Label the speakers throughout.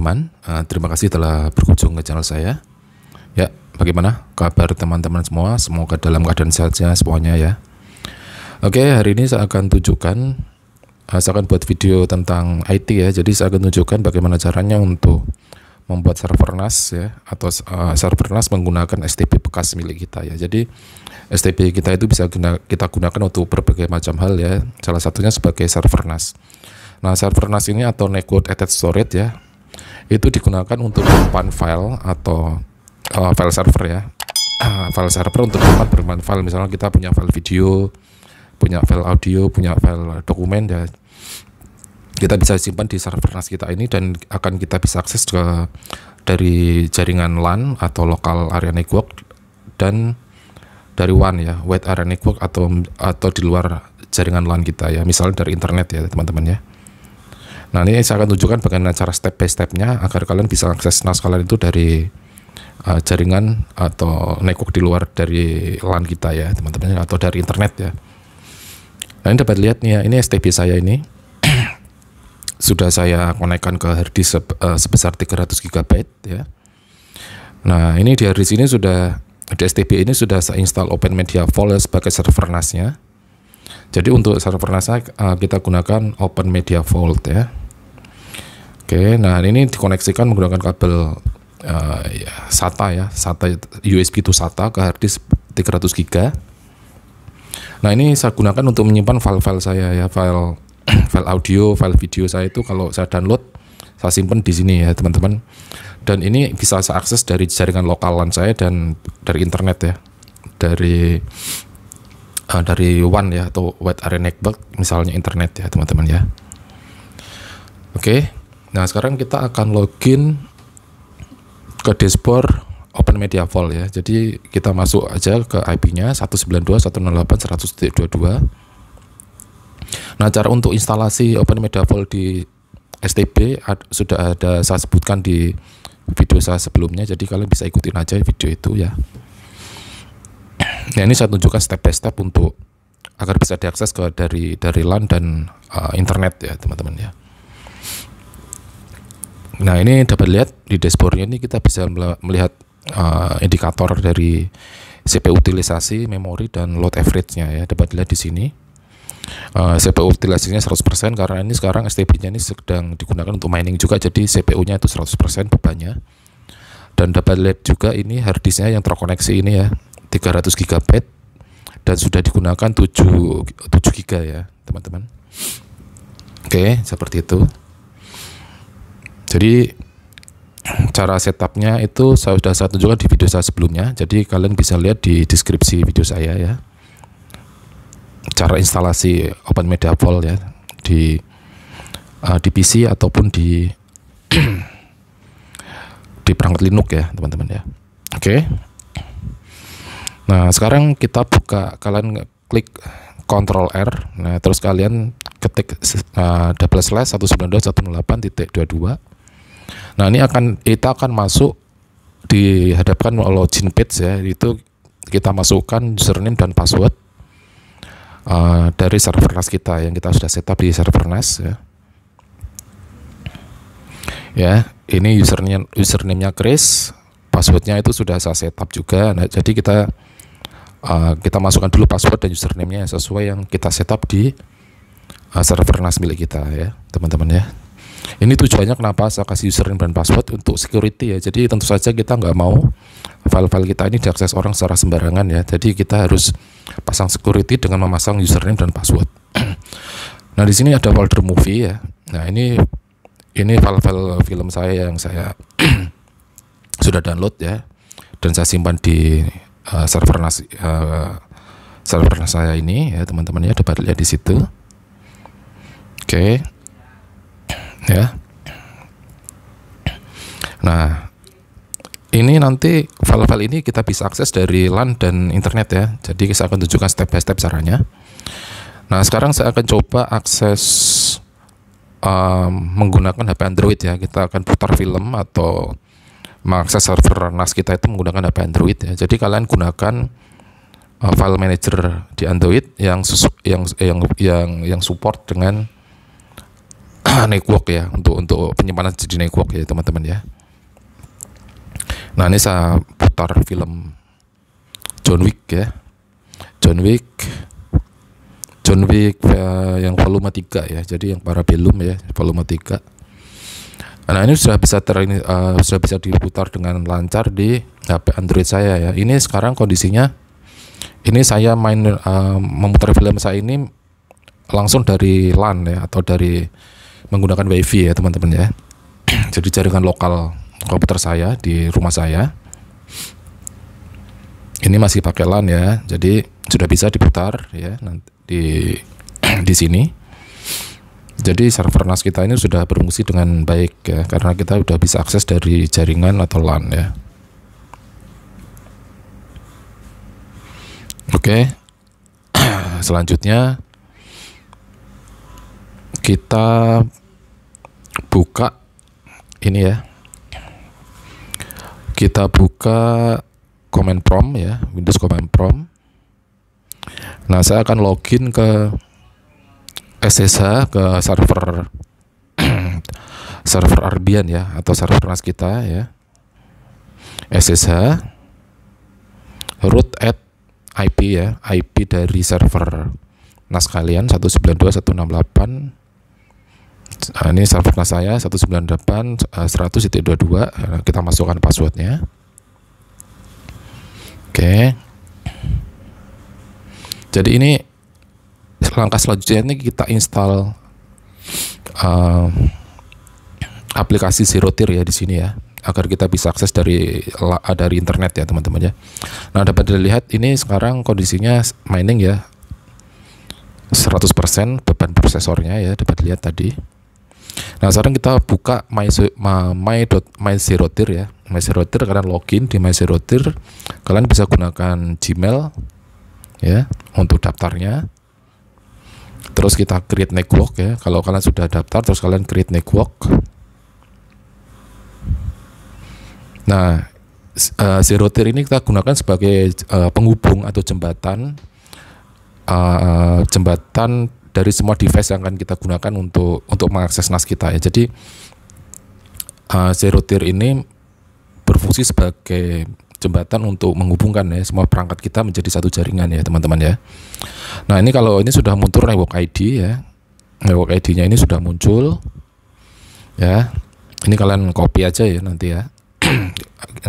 Speaker 1: teman-teman. Uh, terima kasih telah berkunjung ke channel saya. Ya, bagaimana kabar teman-teman semua? Semoga dalam keadaan sehat semuanya ya. Oke, hari ini saya akan tunjukkan uh, saya akan buat video tentang IT ya. Jadi saya akan tunjukkan bagaimana caranya untuk membuat server NAS ya atau uh, server NAS menggunakan STP bekas milik kita ya. Jadi STP kita itu bisa guna, kita gunakan untuk berbagai macam hal ya. Salah satunya sebagai server NAS. Nah, server NAS ini atau network attached storage ya itu digunakan untuk menyimpan file atau uh, file server ya ah, file server untuk tempat bermain file misalnya kita punya file video punya file audio punya file dokumen ya kita bisa simpan di server NAS kita ini dan akan kita bisa akses ke dari jaringan LAN atau lokal area network dan dari WAN ya, wide area network atau atau di luar jaringan LAN kita ya, misalnya dari internet ya teman-teman ya. Nah ini saya akan tunjukkan bagaimana cara step by stepnya agar kalian bisa akses naskah kalian itu dari uh, jaringan atau nekuk di luar dari LAN kita ya teman-teman atau dari internet ya. Nah ini dapat lihat nih ya ini STB saya ini sudah saya konekkan ke harddisk seb uh, sebesar 300 GB ya. Nah ini di harddisk ini sudah di STB ini sudah saya install Open Media Vault sebagai server NAS-nya. Jadi untuk server NAS eh, kita gunakan Open Media Vault ya. Oke, nah ini dikoneksikan menggunakan kabel uh, ya, SATA ya, SATA USB to SATA ke hard disk 300 GB. Nah, ini saya gunakan untuk menyimpan file-file saya ya, file file audio, file video saya itu kalau saya download saya simpan di sini ya, teman-teman. Dan ini bisa saya akses dari jaringan lokal LAN saya dan dari internet ya. Dari uh, dari WAN ya atau Wide Area Network misalnya internet ya, teman-teman ya. Oke. Okay. Nah, sekarang kita akan login ke dashboard Open Media Vault ya. Jadi kita masuk aja ke IP-nya 192.168.100.22. Nah, cara untuk instalasi Open Media Vault di STB ad, sudah ada saya sebutkan di video saya sebelumnya. Jadi kalian bisa ikutin aja video itu ya. Nah, ini saya tunjukkan step by step untuk agar bisa diakses ke dari dari LAN dan uh, internet ya, teman-teman ya. Nah ini dapat lihat di dashboardnya ini kita bisa melihat uh, indikator dari CPU utilisasi, memori dan load average-nya ya dapat lihat di sini. Uh, eh, CPU utilisasinya 100% karena ini sekarang STB-nya ini sedang digunakan untuk mining juga jadi CPU-nya itu 100% bebannya. Dan dapat lihat juga ini disk-nya yang terkoneksi ini ya 300 GB dan sudah digunakan 7 7 GB ya, teman-teman. Oke, seperti itu. Jadi cara setupnya itu saya sudah saya tunjukkan di video saya sebelumnya. Jadi kalian bisa lihat di deskripsi video saya ya. Cara instalasi Open Media Vault ya di uh, di PC ataupun di di perangkat Linux ya teman-teman ya. Oke. Okay. Nah sekarang kita buka kalian klik Ctrl R. Nah terus kalian ketik uh, double slash 192.168.22 Nah ini akan kita akan masuk dihadapkan login page ya itu kita masukkan username dan password uh, dari server NAS kita yang kita sudah setup di server NAS e ya. Ya, ini username username-nya Chris, passwordnya itu sudah saya setup juga. Nah, jadi kita uh, kita masukkan dulu password dan username-nya sesuai yang kita setup di uh, server NAS e milik kita ya, teman-teman ya. Ini tujuannya kenapa saya kasih username dan password untuk security ya. Jadi tentu saja kita nggak mau file-file kita ini diakses orang secara sembarangan ya. Jadi kita harus pasang security dengan memasang username dan password. nah di sini ada folder movie ya. Nah ini ini file-file film saya yang saya sudah download ya dan saya simpan di uh, server nasi, uh, eh, server saya ini ya teman-teman ya dapat lihat di situ. Oke. Okay ya nah ini nanti file-file ini kita bisa akses dari LAN dan internet ya jadi saya akan tunjukkan step by step caranya nah sekarang saya akan coba akses um, menggunakan HP Android ya kita akan putar film atau mengakses server NAS kita itu menggunakan HP Android ya jadi kalian gunakan ehm, file manager di Android yang yang yang yang support dengan network ya untuk untuk penyimpanan di network ya teman-teman ya. Nah ini saya putar film John Wick ya. John Wick John Wick uh, yang volume 3 ya. Jadi yang para belum ya volume 3. Nah, ini sudah bisa ter uh, sudah bisa diputar dengan lancar di HP Android saya ya. Ini sekarang kondisinya ini saya main uh, memutar film saya ini langsung dari LAN ya atau dari menggunakan wifi ya teman-teman ya jadi jaringan lokal komputer saya di rumah saya ini masih pakai LAN ya jadi sudah bisa diputar ya nanti di di sini jadi server NAS kita ini sudah berfungsi dengan baik ya karena kita sudah bisa akses dari jaringan atau LAN ya oke selanjutnya kita buka ini ya kita buka command prompt ya Windows command prompt nah saya akan login ke SSH ke server server Arbian ya atau server NAS kita ya SSH root at IP ya IP dari server NAS kalian 192.168 Nah, ini servernya saya 198.100.22 ah, dua ah, kita masukkan passwordnya. Oke. Jadi ini langkah selanjutnya ini kita install uh, aplikasi tier ya di sini ya agar kita bisa akses dari dari internet ya teman-teman ya. Nah dapat dilihat ini sekarang kondisinya mining ya 100% beban prosesornya ya dapat lihat tadi. Nah, sekarang kita buka my my my zero tier ya. my zero tier kalian login di my zero tier Kalian bisa gunakan Gmail ya untuk daftarnya. Terus kita create network ya. Kalau kalian sudah daftar terus kalian create network. Nah, uh, tier ini kita gunakan sebagai eh, penghubung atau jembatan uh, jembatan dari semua device yang akan kita gunakan untuk untuk mengakses NAS kita ya. Jadi uh, zero tier ini berfungsi sebagai jembatan untuk menghubungkan ya semua perangkat kita menjadi satu jaringan ya teman-teman ya. Nah ini kalau ini sudah muncul network ID ya, network ID-nya ini sudah muncul ya. Ini kalian copy aja ya nanti ya.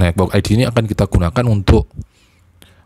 Speaker 1: network ID ini akan kita gunakan untuk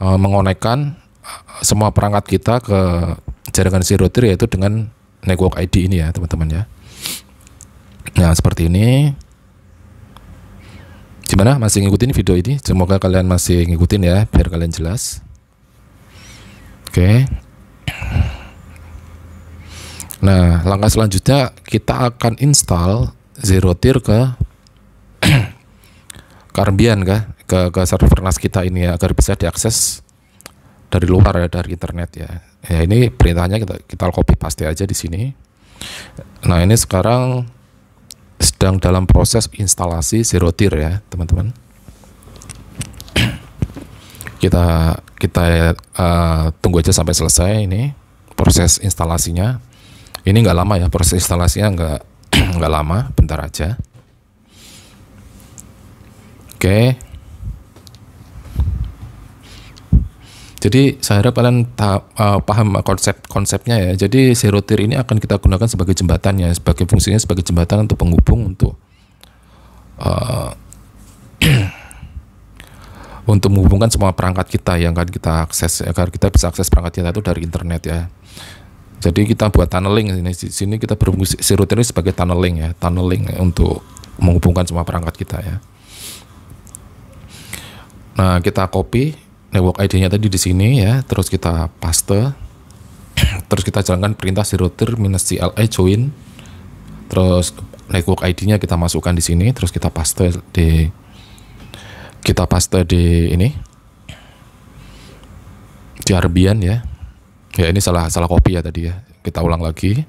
Speaker 1: uh, mengonekkan uh, semua perangkat kita ke mengajarkan zero tier yaitu dengan network ID ini ya teman-teman ya. Nah seperti ini. Gimana masih ngikutin video ini? Semoga kalian masih ngikutin ya biar kalian jelas. Oke. Nah langkah selanjutnya kita akan install zero tier ke Karbian kah ke ke server NAS kita ini ya agar bisa diakses dari luar ya dari internet ya ya ini perintahnya kita kita copy paste aja di sini nah ini sekarang sedang dalam proses instalasi zero tier ya teman-teman kita kita uh, tunggu aja sampai selesai ini proses instalasinya ini nggak lama ya proses instalasinya nggak nggak lama bentar aja oke okay. Jadi saya harap kalian ta- uh, paham eh, konsep-konsepnya ya. Jadi zero ini akan kita gunakan sebagai jembatan ya, sebagai fungsinya sebagai jembatan untuk penghubung untuk uh, untuk menghubungkan semua perangkat kita yang akan kita akses agar kita bisa akses perangkat kita itu dari internet ya. Jadi kita buat tunneling ini di sini kita berfungsi zero ini sebagai tunneling ya, tunneling untuk menghubungkan semua perangkat kita ya. Nah, kita copy network ID-nya tadi di sini ya, terus kita paste, terus kita jalankan perintah router minus CLI join, terus network ID-nya kita masukkan di sini, terus kita paste di kita paste di ini di Arbian ya. Ya ini salah salah copy ya tadi ya. Kita ulang lagi.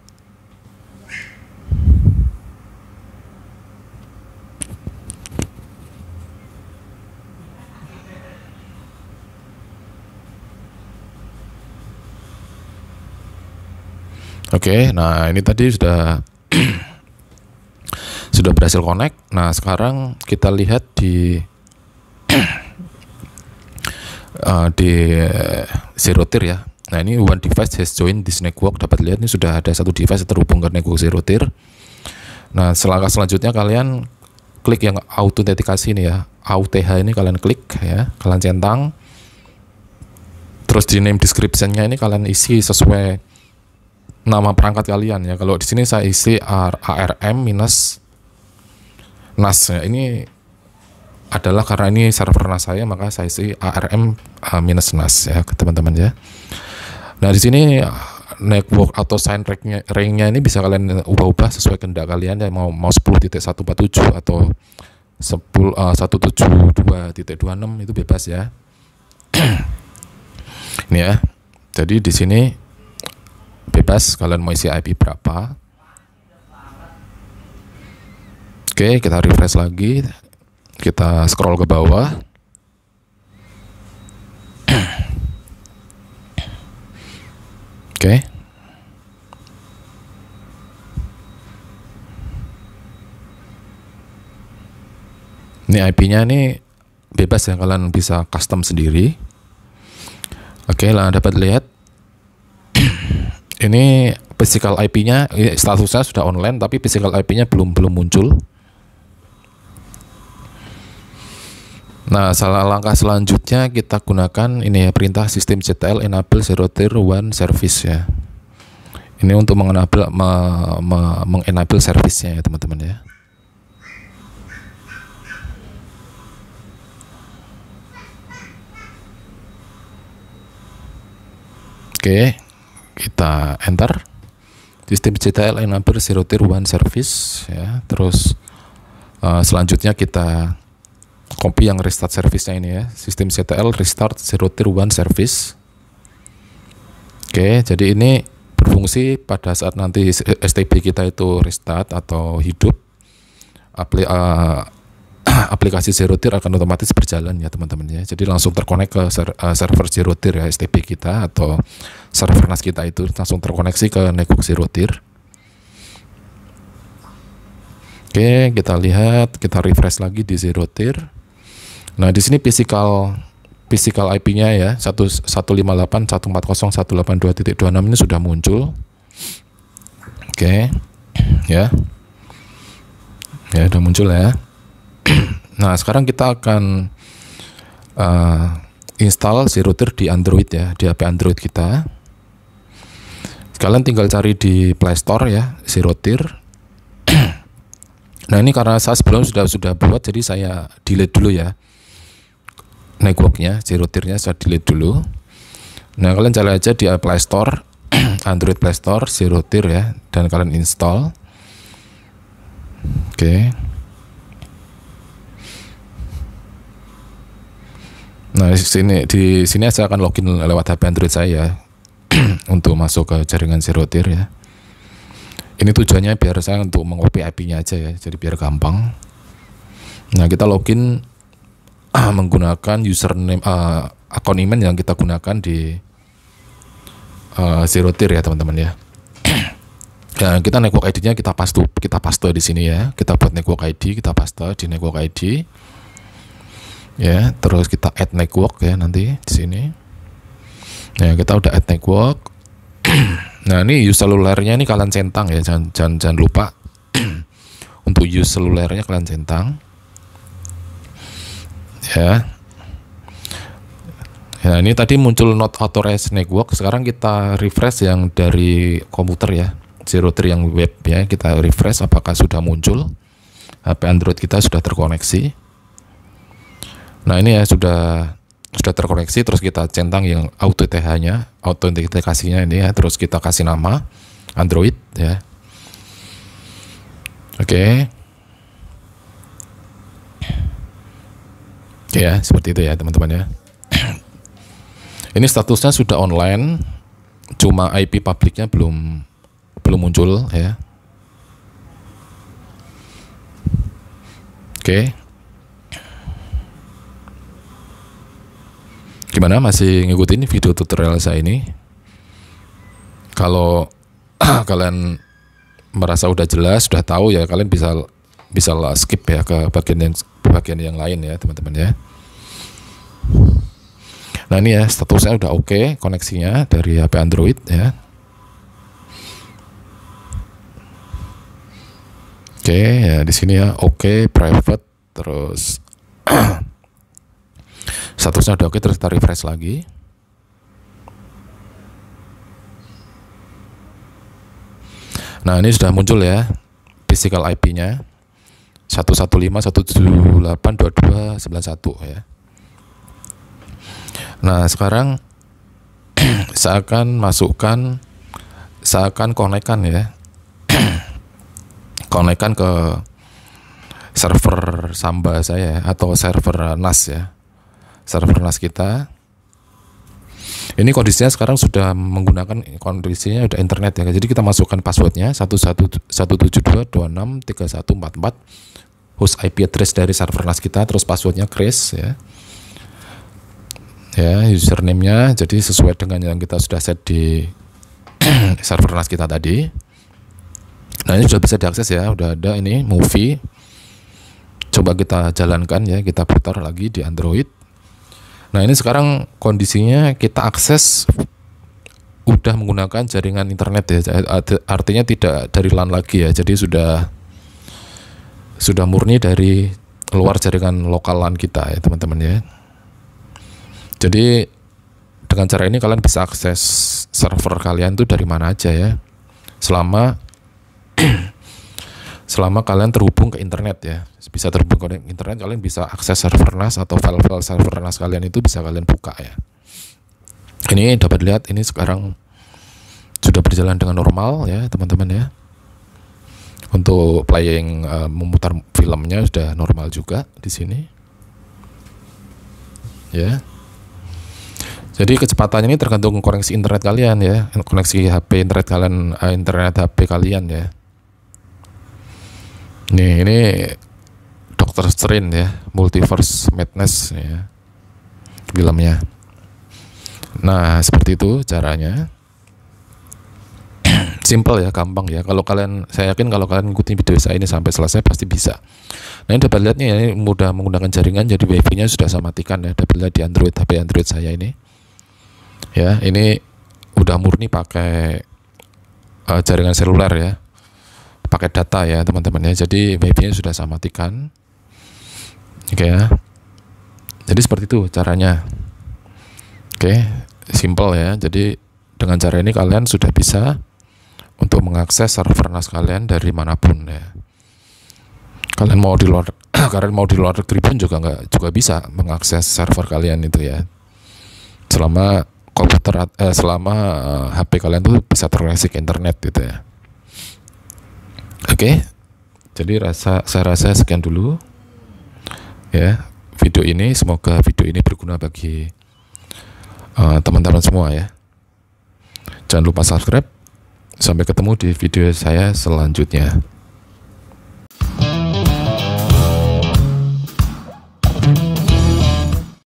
Speaker 1: Oke, okay, nah ini tadi sudah sudah berhasil connect. Nah, sekarang kita lihat di uh, di zero tier ya. Nah, ini one device has joined this network. Dapat lihat ini sudah ada satu device terhubung ke network zero tier. Nah, selangkah selanjutnya kalian klik yang autentikasi ini ya. AUTH ini kalian klik ya, kalian centang. Terus di name descriptionnya ini kalian isi sesuai nama perangkat kalian ya. Kalau di sini saya isi ARM minus NAS ya. Ini adalah karena ini server NAS saya maka saya isi ARM eh, minus NAS ya teman-teman ya. Nah di sini eh, network atau sign ringnya, ringnya ini bisa kalian ubah-ubah sesuai kehendak kalian ya mau mau 10.147 atau 10 uh, 172.26 itu bebas ya. ini ya. Jadi di sini bebas kalian mau isi IP berapa Oke, kita refresh lagi. Kita scroll ke bawah. Oke. Ini IP-nya ini bebas ya, kalian bisa custom sendiri. Oke, okay, lah dapat lihat ini physical IP-nya statusnya sudah online tapi physical IP-nya belum belum muncul. Nah, salah langkah selanjutnya kita gunakan ini ya perintah sistem CTL enable zero tier one service ya. Ini untuk mengenable me, me, mengenable service-nya ya teman-teman ya. Oke. Okay kita enter sistem CTL enable zero tier one service ya terus uh, selanjutnya kita copy yang restart servicenya ini ya sistem CTL restart zero tier one service oke jadi ini berfungsi pada saat nanti STB kita itu restart atau hidup apply, eh, aplikasi Zero Tier akan otomatis berjalan ya teman-teman ya. Jadi langsung terkonek ke ser uh, server Zero Tier ya STP kita atau server NAS kita itu langsung terkoneksi ke network Zero Tier. Oke, kita lihat, kita refresh lagi di Zero Tier. Nah, di sini physical physical IP-nya ya 158.140.182.26 ini sudah muncul. Oke. Ya. Ya, sudah muncul ya. Nah, sekarang kita akan uh, install si router di Android ya, di HP Android kita. Kalian tinggal cari di Play Store ya, si router. nah, ini karena saya sebelum sudah sudah buat jadi saya delete dulu ya. Networknya, si routernya saya delete dulu. Nah, kalian cari aja di Play Store, Android Play Store, si router ya, dan kalian install. Oke. Okay. Nah, di sini di sini saya akan login lewat HP Android saya untuk masuk ke jaringan Zero Tier ya. Ini tujuannya biar saya untuk mengopi IP-nya aja ya, jadi biar gampang. Nah, kita login menggunakan username uh, akun email yang kita gunakan di uh, Zero Tier ya, teman-teman ya. Dan ya, kita network ID-nya kita paste kita paste di sini ya. Kita buat network ID, kita paste di network ID ya terus kita add network ya nanti di sini ya kita udah add network nah ini use selulernya ini kalian centang ya jangan jangan, jangan lupa untuk use selulernya kalian centang ya Nah ini tadi muncul not authorized network sekarang kita refresh yang dari komputer ya zero three yang web ya kita refresh apakah sudah muncul HP Android kita sudah terkoneksi Nah ini ya sudah sudah terkoreksi terus kita centang yang auto TH-nya, identifikasinya ini ya, terus kita kasih nama Android ya. Oke. Oke okay, ya, seperti itu ya teman-teman ya. ini statusnya sudah online, cuma IP publiknya belum belum muncul ya. Oke. Okay. Gimana masih ngikutin video tutorial saya ini? Kalau kalian merasa udah jelas, sudah tahu ya kalian bisa bisa skip ya ke bagian yang bagian yang lain ya teman-teman ya. Nah ini ya statusnya udah oke okay, koneksinya dari HP Android ya. Oke okay, ya di sini ya oke okay, private terus statusnya udah oke terus kita refresh lagi nah ini sudah muncul ya physical IP nya satu ya nah sekarang saya akan masukkan saya akan konekkan ya konekkan ke server Samba saya ya, atau server NAS ya serverless kita ini kondisinya sekarang sudah menggunakan kondisinya udah internet ya. Jadi kita masukkan passwordnya 11172263144 host IP address dari server NAS kita terus passwordnya Chris ya. Ya, username-nya jadi sesuai dengan yang kita sudah set di server NAS kita tadi. Nah, ini sudah bisa diakses ya, udah ada ini movie. Coba kita jalankan ya, kita putar lagi di Android. Nah ini sekarang kondisinya kita akses udah menggunakan jaringan internet ya, artinya tidak dari LAN lagi ya, jadi sudah sudah murni dari luar jaringan lokal LAN kita ya teman-teman ya. Jadi dengan cara ini kalian bisa akses server kalian itu dari mana aja ya, selama selama kalian terhubung ke internet ya bisa terhubung ke internet kalian bisa akses server NAS atau file-file server NAS kalian itu bisa kalian buka ya ini dapat lihat ini sekarang sudah berjalan dengan normal ya teman-teman ya untuk playing uh, memutar filmnya sudah normal juga di sini ya jadi kecepatannya ini tergantung koneksi internet kalian ya koneksi HP internet kalian eh, internet HP kalian ya Nih ini Doctor Strange ya, Multiverse Madness ya. Filmnya. Nah, seperti itu caranya. Simple ya, gampang ya. Kalau kalian, saya yakin kalau kalian ngikutin video saya ini sampai selesai pasti bisa. Nah, ini dapat lihatnya ini mudah menggunakan jaringan, jadi wifi-nya sudah saya matikan ya. Dapat lihat di Android, HP Android saya ini. Ya, ini udah murni pakai uh, jaringan seluler ya pakai data ya teman-teman ya jadi VPN sudah saya matikan oke okay, ya jadi seperti itu caranya oke okay, simple ya jadi dengan cara ini kalian sudah bisa untuk mengakses server NAS kalian dari manapun ya kalian mau di luar kalian mau di luar negeri pun juga nggak juga bisa mengakses server kalian itu ya selama komputer eh, selama HP eh, kalian tuh bisa terkoneksi internet gitu ya Oke. Okay? Jadi rasa saya rasa sekian dulu. Ya, video ini semoga video ini berguna bagi eh, teman-teman uh, teman -teman semua ya. Jangan lupa subscribe. Sampai ketemu di video saya selanjutnya.